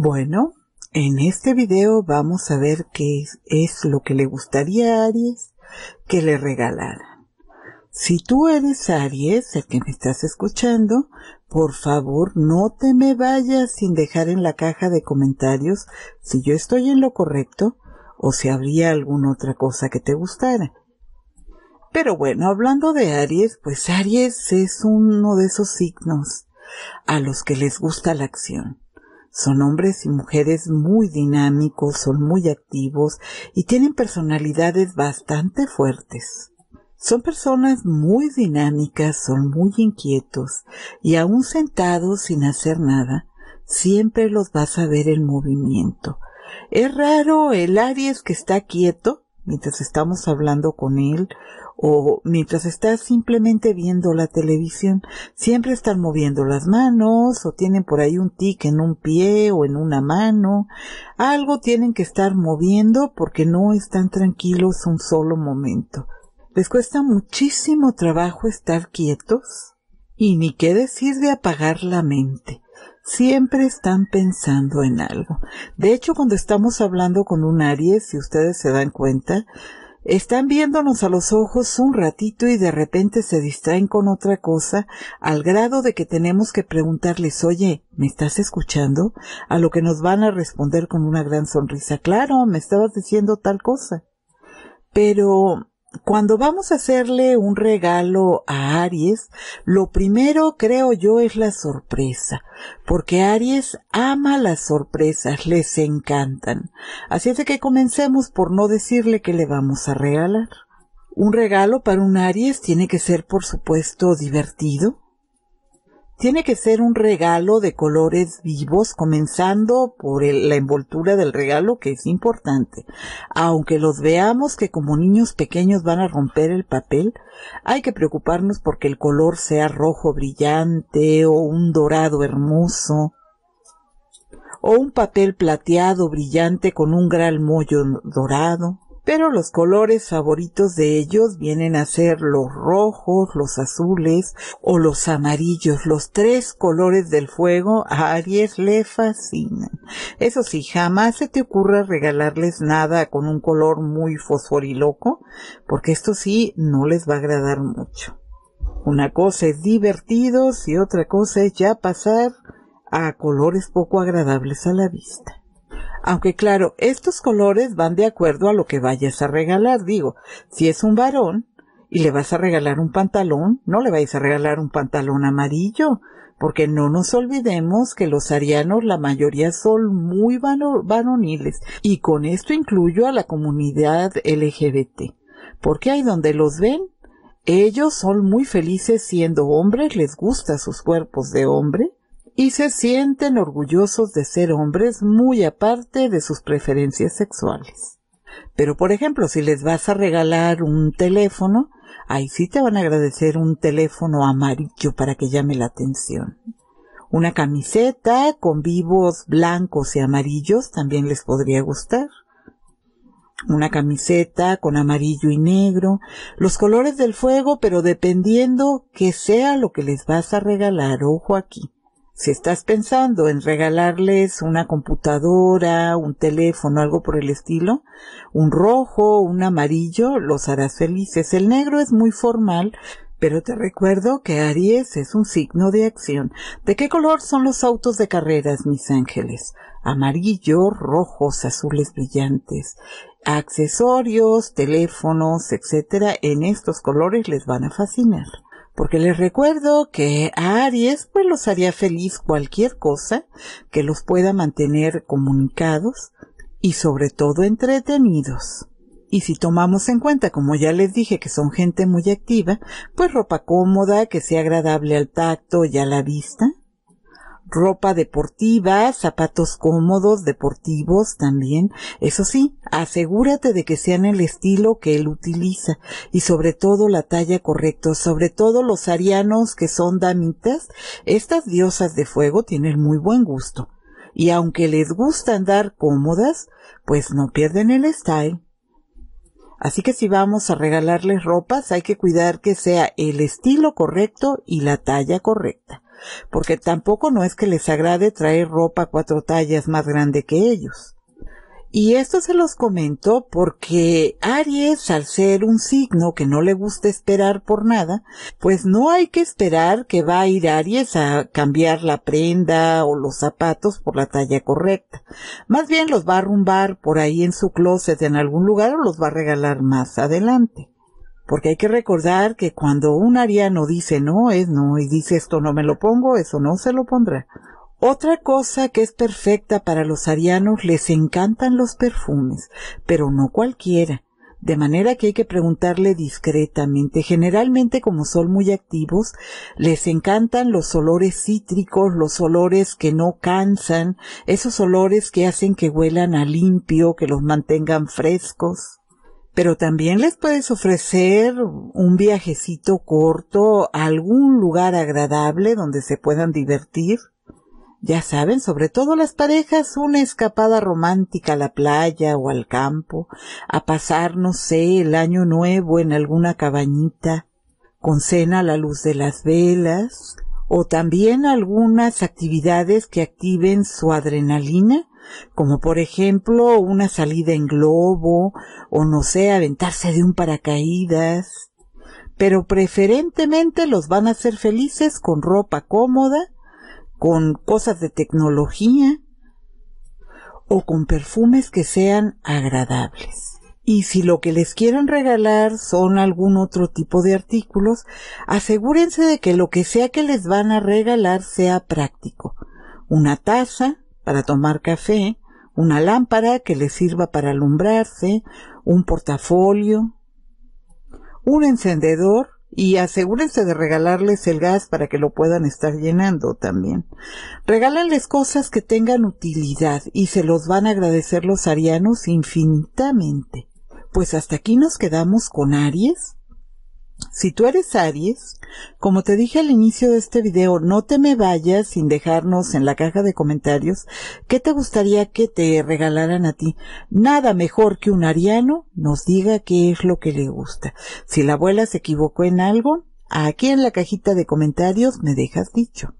Bueno, en este video vamos a ver qué es, lo que le gustaría a Aries que le regalara. Si tú eres Aries, el que me estás escuchando, por favor no te me vayas sin dejar en la caja de comentarios si yo estoy en lo correcto o si habría alguna otra cosa que te gustara. Pero bueno, hablando de Aries, pues Aries es uno de esos signos a los que les gusta la acción son hombres y mujeres muy dinámicos, son muy activos y tienen personalidades bastante fuertes. Son personas muy dinámicas, son muy inquietos y aún sentados sin hacer nada, siempre los vas a ver en movimiento. Es raro el Aries que está quieto mientras estamos hablando con él o mientras está simplemente viendo la televisión, siempre están moviendo las manos o tienen por ahí un tic en un pie o en una mano. Algo tienen que estar moviendo porque no están tranquilos un solo momento. Les cuesta muchísimo trabajo estar quietos y ni qué decir de apagar la mente siempre están pensando en algo. De hecho, cuando estamos hablando con un Aries, si ustedes se dan cuenta, están viéndonos a los ojos un ratito y de repente se distraen con otra cosa al grado de que tenemos que preguntarles, oye, ¿me estás escuchando? A lo que nos van a responder con una gran sonrisa, claro, me estabas diciendo tal cosa. Pero cuando vamos a hacerle un regalo a Aries, lo primero creo yo es la sorpresa, porque Aries ama las sorpresas, les encantan. Así es de que comencemos por no decirle que le vamos a regalar. Un regalo para un Aries tiene que ser, por supuesto, divertido, tiene que ser un regalo de colores vivos, comenzando por la envoltura del regalo, que es importante. Aunque los veamos que como niños pequeños van a romper el papel, hay que preocuparnos porque el color sea rojo brillante o un dorado hermoso o un papel plateado brillante con un gran mollo dorado pero los colores favoritos de ellos vienen a ser los rojos, los azules o los amarillos. Los tres colores del fuego a Aries le fascinan. Eso sí, jamás se te ocurra regalarles nada con un color muy fosforiloco, porque esto sí no les va a agradar mucho. Una cosa es divertidos y otra cosa es ya pasar a colores poco agradables a la vista. Aunque claro, estos colores van de acuerdo a lo que vayas a regalar. Digo, si es un varón y le vas a regalar un pantalón, no le vais a regalar un pantalón amarillo, porque no nos olvidemos que los arianos la mayoría son muy varoniles y con esto incluyo a la comunidad LGBT, porque ahí donde los ven, ellos son muy felices siendo hombres, les gusta sus cuerpos de hombre y se sienten orgullosos de ser hombres muy aparte de sus preferencias sexuales. Pero, por ejemplo, si les vas a regalar un teléfono, ahí sí te van a agradecer un teléfono amarillo para que llame la atención. Una camiseta con vivos blancos y amarillos también les podría gustar. Una camiseta con amarillo y negro, los colores del fuego, pero dependiendo que sea lo que les vas a regalar, ojo aquí. Si estás pensando en regalarles una computadora, un teléfono, algo por el estilo, un rojo, un amarillo, los harás felices. El negro es muy formal, pero te recuerdo que Aries es un signo de acción. ¿De qué color son los autos de carreras, mis ángeles? Amarillo, rojos, azules brillantes. Accesorios, teléfonos, etcétera, en estos colores les van a fascinar porque les recuerdo que a Aries pues los haría feliz cualquier cosa que los pueda mantener comunicados y sobre todo entretenidos. Y si tomamos en cuenta, como ya les dije, que son gente muy activa, pues ropa cómoda, que sea agradable al tacto y a la vista, ropa deportiva, zapatos cómodos, deportivos también. Eso sí, asegúrate de que sean el estilo que él utiliza y sobre todo la talla correcta. Sobre todo los arianos que son damitas, estas diosas de fuego tienen muy buen gusto. Y aunque les gusta andar cómodas, pues no pierden el style. Así que si vamos a regalarles ropas, hay que cuidar que sea el estilo correcto y la talla correcta porque tampoco no es que les agrade traer ropa cuatro tallas más grande que ellos. Y esto se los comento porque Aries, al ser un signo que no le gusta esperar por nada, pues no hay que esperar que va a ir Aries a cambiar la prenda o los zapatos por la talla correcta. Más bien los va a arrumbar por ahí en su closet en algún lugar o los va a regalar más adelante. Porque hay que recordar que cuando un ariano dice no, es no, y dice esto no me lo pongo, eso no se lo pondrá. Otra cosa que es perfecta para los arianos, les encantan los perfumes, pero no cualquiera. De manera que hay que preguntarle discretamente. Generalmente, como son muy activos, les encantan los olores cítricos, los olores que no cansan, esos olores que hacen que huelan a limpio, que los mantengan frescos pero también les puedes ofrecer un viajecito corto a algún lugar agradable donde se puedan divertir. Ya saben, sobre todo las parejas, una escapada romántica a la playa o al campo, a pasar, no sé, el año nuevo en alguna cabañita, con cena a la luz de las velas, o también algunas actividades que activen su adrenalina como por ejemplo una salida en globo o no sé, aventarse de un paracaídas, pero preferentemente los van a hacer felices con ropa cómoda, con cosas de tecnología o con perfumes que sean agradables. Y si lo que les quieren regalar son algún otro tipo de artículos, asegúrense de que lo que sea que les van a regalar sea práctico. Una taza, para tomar café, una lámpara que le sirva para alumbrarse, un portafolio, un encendedor y asegúrense de regalarles el gas para que lo puedan estar llenando también. Regálanles cosas que tengan utilidad y se los van a agradecer los arianos infinitamente. Pues hasta aquí nos quedamos con Aries si tú eres Aries, como te dije al inicio de este video, no te me vayas sin dejarnos en la caja de comentarios qué te gustaría que te regalaran a ti. Nada mejor que un ariano nos diga qué es lo que le gusta. Si la abuela se equivocó en algo, aquí en la cajita de comentarios me dejas dicho.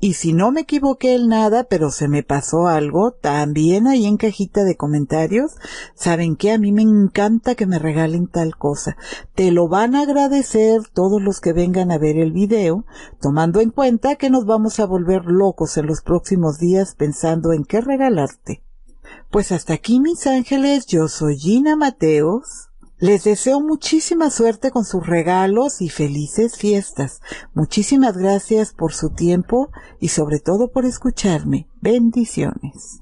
Y si no me equivoqué en nada, pero se me pasó algo, también ahí en cajita de comentarios, saben que a mí me encanta que me regalen tal cosa. Te lo van a agradecer todos los que vengan a ver el video, tomando en cuenta que nos vamos a volver locos en los próximos días pensando en qué regalarte. Pues hasta aquí mis ángeles, yo soy Gina Mateos. Les deseo muchísima suerte con sus regalos y felices fiestas. Muchísimas gracias por su tiempo y sobre todo por escucharme. Bendiciones.